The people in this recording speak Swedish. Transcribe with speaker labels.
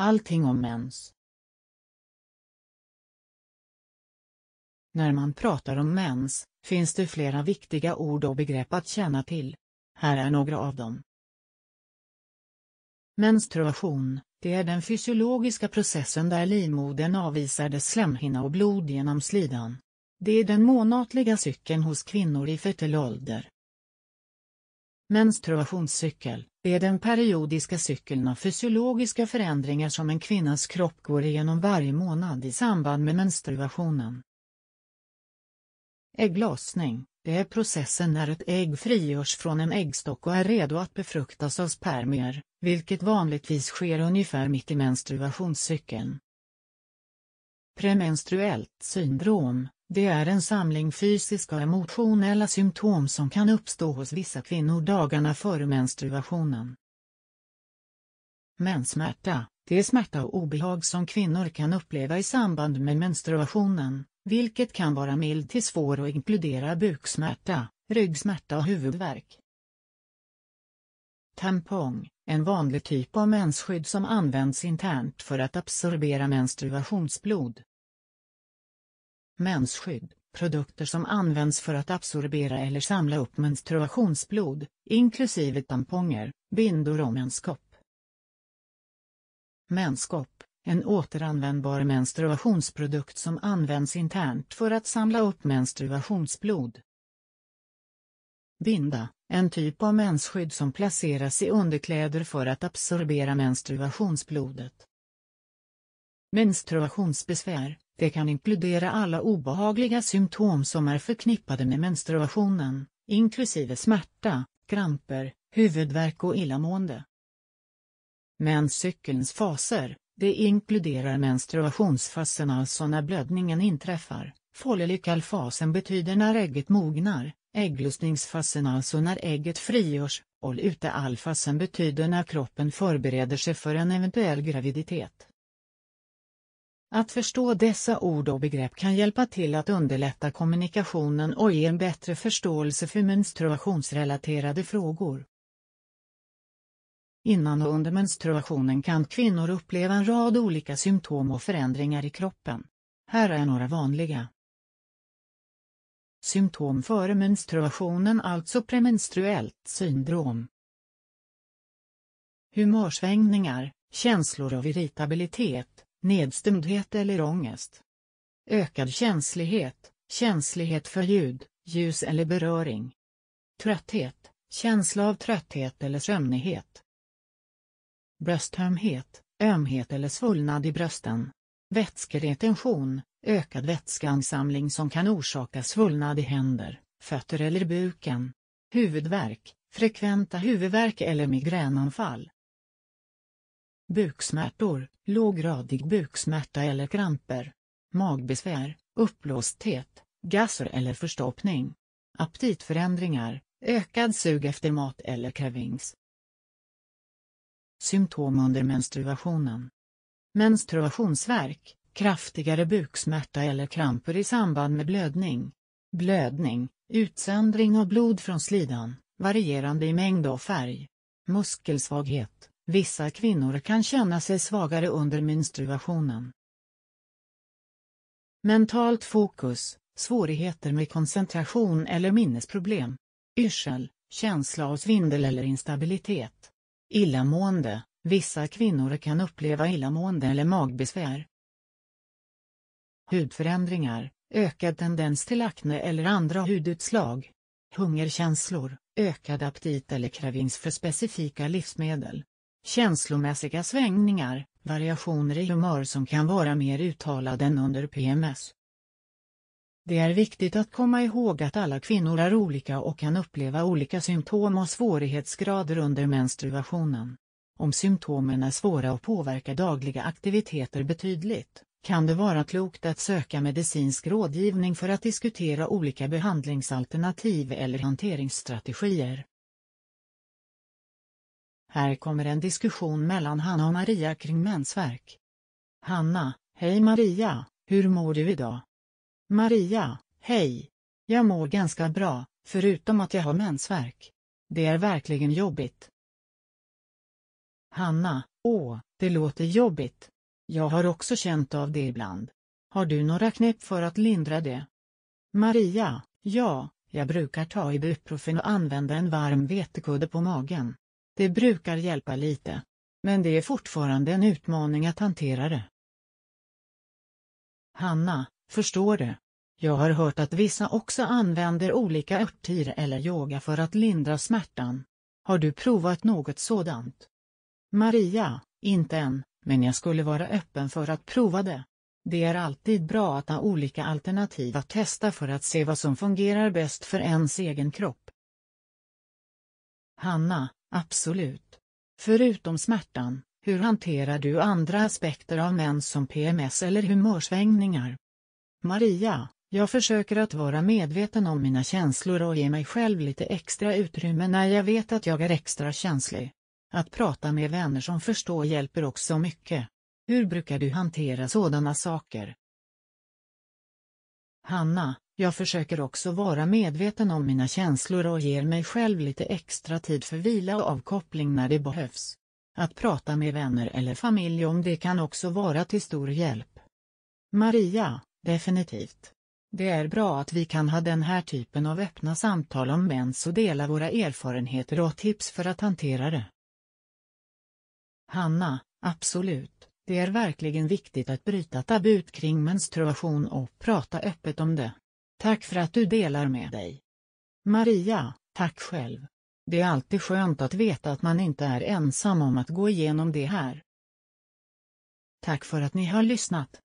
Speaker 1: Allting om mens. När man pratar om mens, finns det flera viktiga ord och begrepp att känna till. Här är några av dem. Menstruation, det är den fysiologiska processen där livmodern avvisar dess slemhinna och blod genom slidan. Det är den månatliga cykeln hos kvinnor i fertil ålder. Menstruationscykel, är den periodiska cykeln av fysiologiska förändringar som en kvinnas kropp går igenom varje månad i samband med menstruationen. Ägglossning, det är processen när ett ägg frigörs från en äggstock och är redo att befruktas av spermier, vilket vanligtvis sker ungefär mitt i menstruationscykeln. Premenstruellt syndrom det är en samling fysiska och emotionella symptom som kan uppstå hos vissa kvinnor dagarna före menstruationen. Menssmärta, det är smärta och obehag som kvinnor kan uppleva i samband med menstruationen, vilket kan vara mild till svår och inkludera buksmärta, ryggsmärta och huvudvärk. Tampong, en vanlig typ av mensskydd som används internt för att absorbera menstruationsblod mensskydd, produkter som används för att absorbera eller samla upp menstruationsblod, inklusive tamponger, bindor och menskopp. Menskopp, en återanvändbar menstruationsprodukt som används internt för att samla upp menstruationsblod. Binda, en typ av mensskydd som placeras i underkläder för att absorbera menstruationsblodet. Menstruationsbesvär, det kan inkludera alla obehagliga symptom som är förknippade med menstruationen, inklusive smärta, kramper, huvudvärk och illamående. Menscykelns faser, det inkluderar menstruationsfasen alltså när blödningen inträffar. Follikelfasen betyder när ägget mognar, ägglossningsfasen alltså när ägget frigörs, och lutealfasen betyder när kroppen förbereder sig för en eventuell graviditet. Att förstå dessa ord och begrepp kan hjälpa till att underlätta kommunikationen och ge en bättre förståelse för menstruationsrelaterade frågor. Innan och under menstruationen kan kvinnor uppleva en rad olika symptom och förändringar i kroppen. Här är några vanliga. Symptom före menstruationen, alltså premenstruellt syndrom. Humörsvängningar, känslor av irritabilitet, nedstämdhet eller ångest. Ökad känslighet, känslighet för ljud, ljus eller beröring. Trötthet, känsla av trötthet eller sömnighet. Bröstömhet, ömhet eller svullnad i brösten. Vätskeretention, ökad vätskeansamling som kan orsaka svullnad i händer, fötter eller buken. Huvudvärk, frekventa huvudvärk eller migränanfall. Buksmärtor, låggradig buksmärta eller kramper. Magbesvär, uppblåsthet, gasser eller förstoppning. Aptitförändringar, ökad sug efter mat eller krävings. Symptom under menstruationen. Menstruationsvärk, kraftigare buksmärta eller kramper i samband med blödning. Blödning, utsändring av blod från slidan, varierande i mängd och färg. Muskelsvaghet, Vissa kvinnor kan känna sig svagare under menstruationen. Mentalt fokus, svårigheter med koncentration eller minnesproblem, yrsel, känsla av svindel eller instabilitet. Illamående, vissa kvinnor kan uppleva illamående eller magbesvär. Hudförändringar, ökad tendens till akne eller andra hudutslag. Hungerkänslor, ökad aptit eller kravings för specifika livsmedel. Känslomässiga svängningar, variationer i humör som kan vara mer uttalade än under PMS. Det är viktigt att komma ihåg att alla kvinnor är olika och kan uppleva olika symptom och svårighetsgrader under menstruationen. Om symptomen är svåra och påverkar dagliga aktiviteter betydligt, kan det vara klokt att söka medicinsk rådgivning för att diskutera olika behandlingsalternativ eller hanteringsstrategier. Här kommer en diskussion mellan Hanna och Maria kring mensvärk. Hanna, hej Maria, hur mår du idag? Maria, hej. Jag mår ganska bra, förutom att jag har mensvärk. Det är verkligen jobbigt. Hanna, åh, det låter jobbigt. Jag har också känt av det ibland. Har du några knep för att lindra det? Maria, ja, jag brukar ta Ibuprofen och använda en varm vetekudde på magen. Det brukar hjälpa lite. Men det är fortfarande en utmaning att hantera det. Hanna, förstår du? Jag har hört att vissa också använder olika örter eller yoga för att lindra smärtan. Har du provat något sådant? Maria, inte än, men jag skulle vara öppen för att prova det. Det är alltid bra att ha olika alternativ att testa för att se vad som fungerar bäst för ens egen kropp. Hanna, Absolut. Förutom smärtan, hur hanterar du andra aspekter av mens som PMS eller humörsvängningar? Maria, jag försöker att vara medveten om mina känslor och ge mig själv lite extra utrymme när jag vet att jag är extra känslig. Att prata med vänner som förstår hjälper också mycket. Hur brukar du hantera sådana saker? Hanna, jag försöker också vara medveten om mina känslor och ger mig själv lite extra tid för vila och avkoppling när det behövs. Att prata med vänner eller familj om det kan också vara till stor hjälp. Maria, definitivt. Det är bra att vi kan ha den här typen av öppna samtal om mens och dela våra erfarenheter och tips för att hantera det. Hanna, absolut. Det är verkligen viktigt att bryta tabut kring menstruation och prata öppet om det. Tack för att du delar med dig. Maria, tack själv. Det är alltid skönt att veta att man inte är ensam om att gå igenom det här. Tack för att ni har lyssnat.